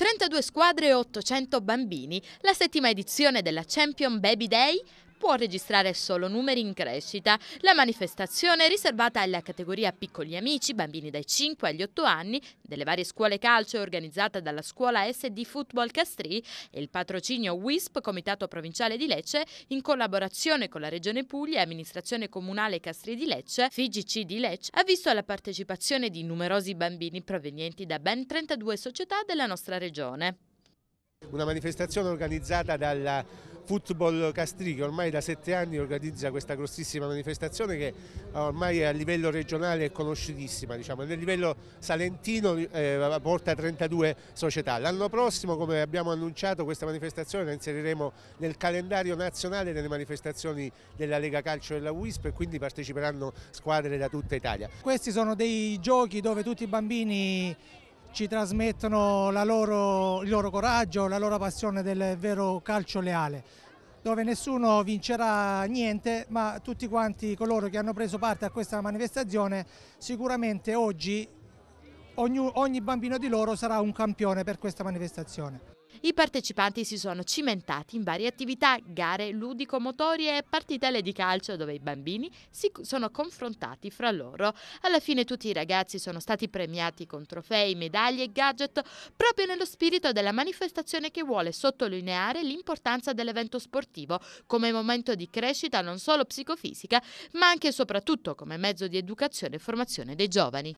32 squadre e 800 bambini, la settima edizione della Champion Baby Day può registrare solo numeri in crescita. La manifestazione riservata alla categoria piccoli amici, bambini dai 5 agli 8 anni, delle varie scuole calcio organizzata dalla scuola SD Football Castrì e il patrocinio WISP, Comitato Provinciale di Lecce, in collaborazione con la Regione Puglia e Amministrazione Comunale Castrì di Lecce, FIGC di Lecce, ha visto la partecipazione di numerosi bambini provenienti da ben 32 società della nostra regione. Una manifestazione organizzata dalla Football Castri che ormai da sette anni organizza questa grossissima manifestazione che eh, ormai a livello regionale è conosciutissima, diciamo. nel livello salentino eh, porta 32 società. L'anno prossimo come abbiamo annunciato questa manifestazione la inseriremo nel calendario nazionale delle manifestazioni della Lega Calcio e della WISP e quindi parteciperanno squadre da tutta Italia. Questi sono dei giochi dove tutti i bambini ci trasmettono loro, il loro coraggio, la loro passione del vero calcio leale dove nessuno vincerà niente, ma tutti quanti coloro che hanno preso parte a questa manifestazione sicuramente oggi ogni, ogni bambino di loro sarà un campione per questa manifestazione. I partecipanti si sono cimentati in varie attività, gare ludico-motorie e partitelle di calcio dove i bambini si sono confrontati fra loro. Alla fine tutti i ragazzi sono stati premiati con trofei, medaglie e gadget proprio nello spirito della manifestazione che vuole sottolineare l'importanza dell'evento sportivo come momento di crescita non solo psicofisica ma anche e soprattutto come mezzo di educazione e formazione dei giovani.